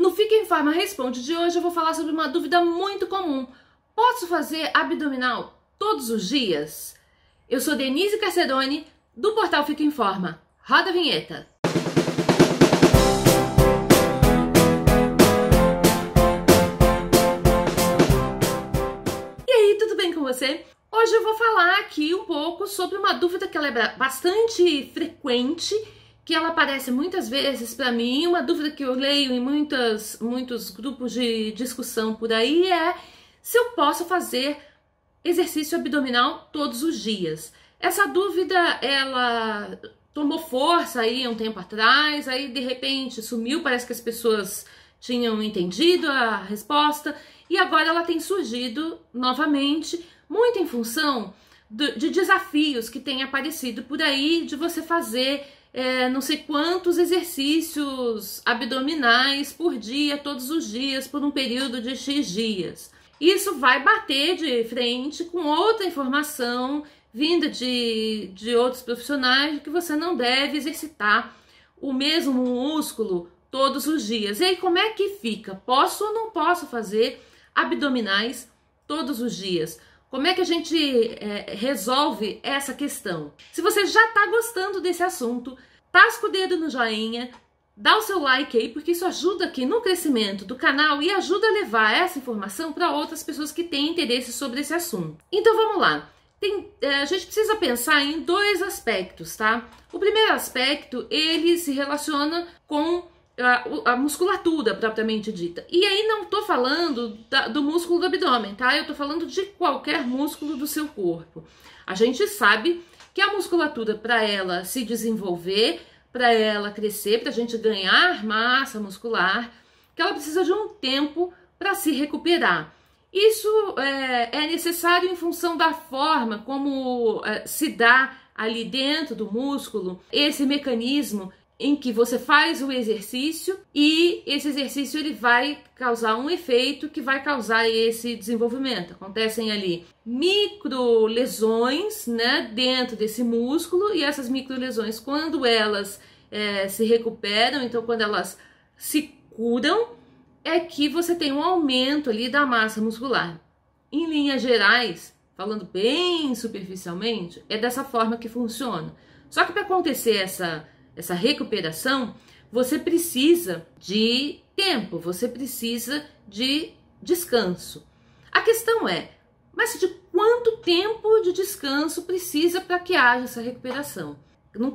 No Fica em Forma Responde de hoje eu vou falar sobre uma dúvida muito comum. Posso fazer abdominal todos os dias? Eu sou Denise Cacedoni, do portal Fica em Forma. Roda a vinheta! E aí, tudo bem com você? Hoje eu vou falar aqui um pouco sobre uma dúvida que é bastante frequente que ela aparece muitas vezes para mim, uma dúvida que eu leio em muitas, muitos grupos de discussão por aí é se eu posso fazer exercício abdominal todos os dias. Essa dúvida, ela tomou força aí um tempo atrás, aí de repente sumiu, parece que as pessoas tinham entendido a resposta, e agora ela tem surgido novamente, muito em função de, de desafios que têm aparecido por aí de você fazer é, não sei quantos exercícios abdominais por dia, todos os dias, por um período de X dias. Isso vai bater de frente com outra informação vinda de, de outros profissionais que você não deve exercitar o mesmo músculo todos os dias. E aí, como é que fica? Posso ou não posso fazer abdominais todos os dias? Como é que a gente é, resolve essa questão? Se você já está gostando desse assunto, tasca o dedo no joinha, dá o seu like aí, porque isso ajuda aqui no crescimento do canal e ajuda a levar essa informação para outras pessoas que têm interesse sobre esse assunto. Então vamos lá. Tem, é, a gente precisa pensar em dois aspectos, tá? O primeiro aspecto, ele se relaciona com a, a, musculatura propriamente dita. E aí não tô falando da, do músculo do abdômen, tá? Eu tô falando de qualquer músculo do seu corpo. A gente sabe que a musculatura, para ela se desenvolver, para ela crescer, para a gente ganhar massa muscular, que ela precisa de um tempo para se recuperar. Isso é, é, necessário em função da forma como é, se dá ali dentro do músculo esse mecanismo em que você faz o exercício e esse exercício ele vai causar um efeito que vai causar esse desenvolvimento. Acontecem ali micro lesões, né, dentro desse músculo e essas micro lesões quando elas é, se recuperam, então quando elas se curam, é que você tem um aumento ali da massa muscular. Em linhas gerais, falando bem superficialmente, é dessa forma que funciona. Só que para acontecer essa essa recuperação, você precisa de tempo, você precisa de descanso. A questão é, mas de quanto tempo de descanso precisa para que haja essa recuperação?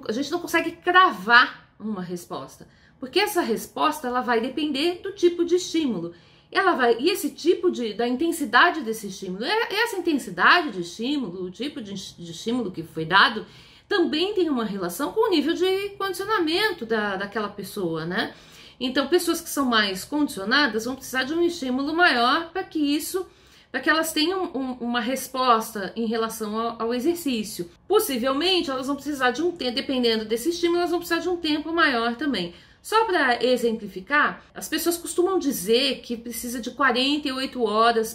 a gente não consegue cravar uma resposta, porque essa resposta ela vai depender do tipo de estímulo. Ela vai, e esse tipo de, da intensidade desse estímulo, é, essa intensidade de estímulo, o tipo de, de estímulo que foi dado, também tem uma relação com o nível de condicionamento da, daquela pessoa, né? Então, pessoas que são mais condicionadas vão precisar de um estímulo maior para que isso, para que elas tenham um, uma resposta em relação ao, ao, exercício. Possivelmente, elas vão precisar de um tempo, dependendo desse estímulo, elas vão precisar de um tempo maior também. Só para exemplificar, as pessoas costumam dizer que precisa de 48 horas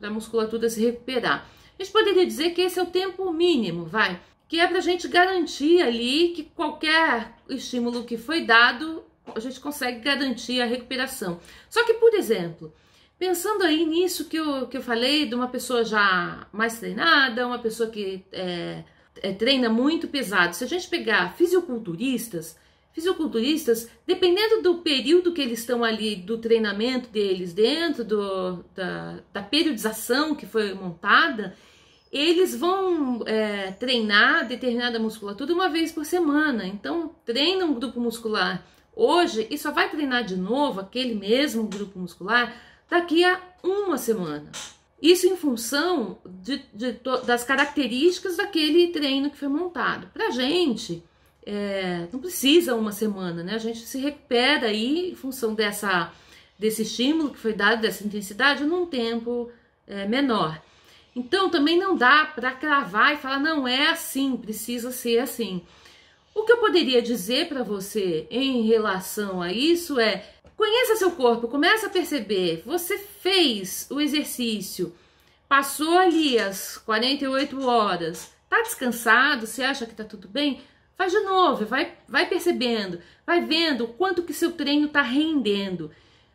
para a musculatura se recuperar. A gente poderia dizer que esse é o tempo mínimo, vai que é para a gente garantir ali que qualquer estímulo que foi dado, a gente consegue garantir a recuperação. Só que, por exemplo, pensando aí nisso que eu, que eu falei de uma pessoa já mais treinada, uma pessoa que é, é, treina muito pesado, se a gente pegar fisiculturistas, fisiculturistas, dependendo do período que eles estão ali, do treinamento deles, dentro do, da, da periodização que foi montada, eles vão é, treinar determinada musculatura uma vez por semana. Então, treina um grupo muscular hoje e só vai treinar de novo aquele mesmo grupo muscular daqui a uma semana. Isso em função de, de, das características daquele treino que foi montado. Para gente, é, não precisa uma semana, né? A gente se recupera aí em função dessa, desse estímulo que foi dado, dessa intensidade, num tempo é, menor. Então também não dá para cravar e falar não é assim, precisa ser assim. O que eu poderia dizer para você em relação a isso é: conheça seu corpo, comece a perceber. Você fez o exercício, passou ali as 48 horas, tá descansado, você acha que tá tudo bem? Faz de novo, vai, vai percebendo, vai vendo quanto que seu treino está rendendo.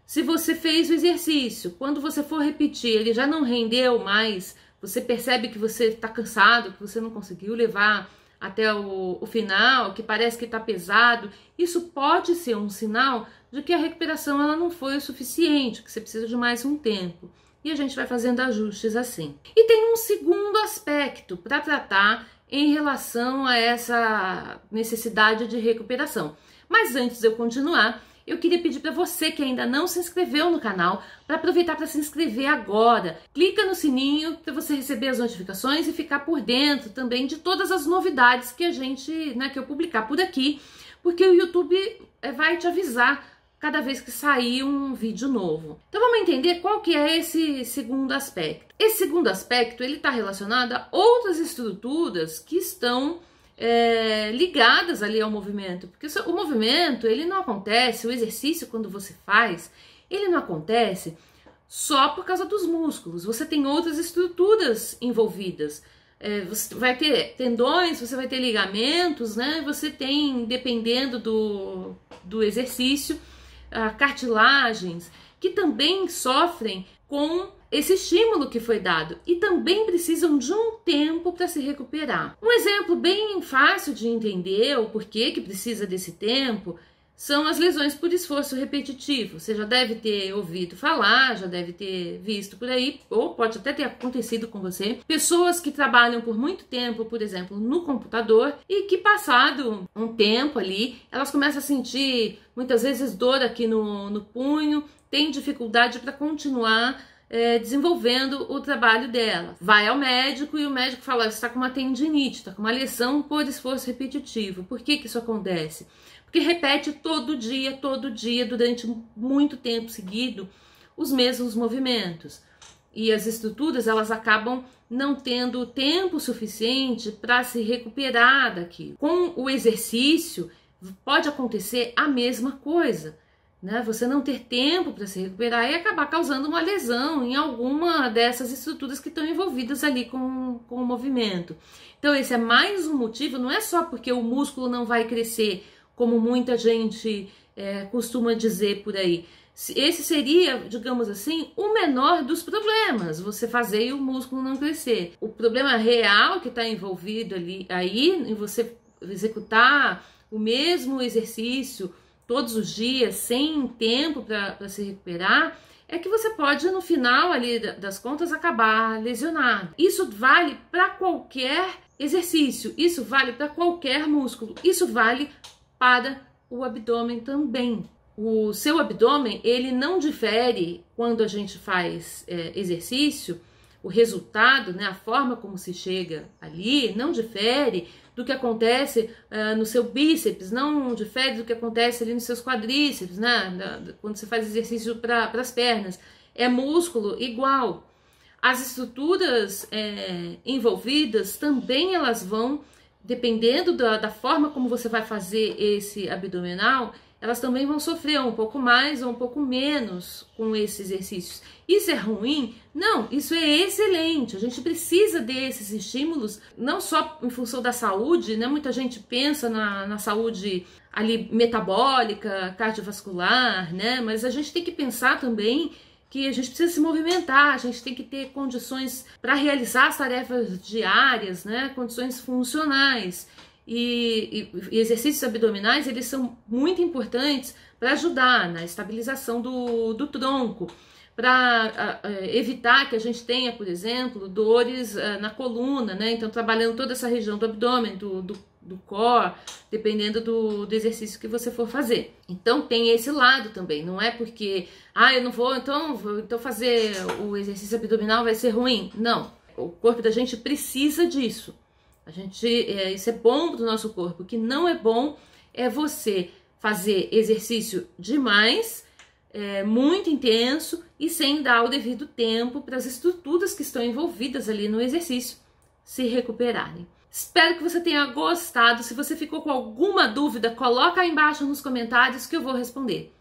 Se você fez o exercício, quando você for repetir, ele já não rendeu mais, você percebe que você está cansado, que você não conseguiu levar até o, o final, que parece que está pesado, isso pode ser um sinal de que a recuperação ela não foi o suficiente, que você precisa de mais um tempo. E a gente vai fazendo ajustes assim. E tem um segundo aspecto para tratar em relação a essa necessidade de recuperação. Mas antes de eu continuar, eu queria pedir para você que ainda não se inscreveu no canal para aproveitar para se inscrever agora. Clica no sininho para você receber as notificações e ficar por dentro também de todas as novidades que a gente, né, que eu publicar por aqui, porque o YouTube eh, vai te avisar cada vez que sair um vídeo novo. Então vamos entender qual que é esse segundo aspecto. Esse segundo aspecto ele está relacionado a outras estruturas que estão é, ligadas ali ao movimento, porque o movimento ele não acontece, o exercício quando você faz, ele não acontece só por causa dos músculos. Você tem outras estruturas envolvidas. É, você vai ter tendões, você vai ter ligamentos, né? Você tem, dependendo do, do exercício, ah, cartilagens que também sofrem com esse estímulo que foi dado e também precisam de um tempo para se recuperar. Um exemplo bem fácil de entender o porquê que precisa desse tempo são as lesões por esforço repetitivo. Você já deve ter ouvido falar, já deve ter visto por aí, ou pode até ter acontecido com você. Pessoas que trabalham por muito tempo, por exemplo, no computador e que passado um tempo ali, elas começam a sentir muitas vezes dor aqui no, no punho, tem dificuldade para continuar é, desenvolvendo o trabalho dela. Vai ao médico e o médico fala: você está com uma tendinite, está com uma lesão por esforço repetitivo. Por que, que isso acontece? Porque repete todo dia, todo dia, durante muito tempo seguido, os mesmos movimentos. E as estruturas elas acabam não tendo tempo suficiente para se recuperar daquilo. Com o exercício, pode acontecer a mesma coisa né? Você não ter tempo para se recuperar e acabar causando uma lesão em alguma dessas estruturas que estão envolvidas ali com, com o movimento. Então, esse é mais um motivo, não é só porque o músculo não vai crescer, como muita gente é, costuma dizer por aí. Esse seria, digamos assim, o menor dos problemas, você fazer o músculo não crescer. O problema real que está envolvido ali aí, em você executar o mesmo exercício todos os dias, sem tempo para se recuperar, é que você pode, no final ali das contas, acabar lesionado. Isso vale para qualquer exercício, isso vale para qualquer músculo, isso vale para o abdômen também. O seu abdômen, ele não difere quando a gente faz é, exercício o resultado, né, a forma como se chega ali, não difere do que acontece uh, no seu bíceps, não difere do que acontece ali nos seus quadríceps, né, quando você faz exercício para as pernas. É músculo igual. As estruturas é, envolvidas também elas vão, dependendo da, da forma como você vai fazer esse abdominal, elas também vão sofrer um pouco mais ou um pouco menos com esses exercícios. Isso é ruim? Não, isso é excelente. A gente precisa desses estímulos, não só em função da saúde, né? Muita gente pensa na, na saúde ali metabólica, cardiovascular, né? Mas a gente tem que pensar também que a gente precisa se movimentar, a gente tem que ter condições para realizar as tarefas diárias, né? Condições funcionais e, e, exercícios abdominais, eles são muito importantes para ajudar na estabilização do, do tronco, para evitar que a gente tenha, por exemplo, dores a, eh, na coluna, né? Então, trabalhando toda essa região do abdômen, do, do, do core, dependendo do, do, exercício que você for fazer. Então, tem esse lado também, não é porque, ah, eu não vou, então, vou, então fazer o exercício abdominal vai ser ruim. Não, o corpo da gente precisa disso. A gente, é, isso é bom para o nosso corpo. O que não é bom é você fazer exercício demais, é, muito intenso e sem dar o devido tempo para as estruturas que estão envolvidas ali no exercício se recuperarem. Espero que você tenha gostado. Se você ficou com alguma dúvida, coloca aí embaixo nos comentários que eu vou responder.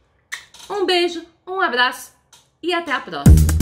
Um beijo, um abraço e até a próxima.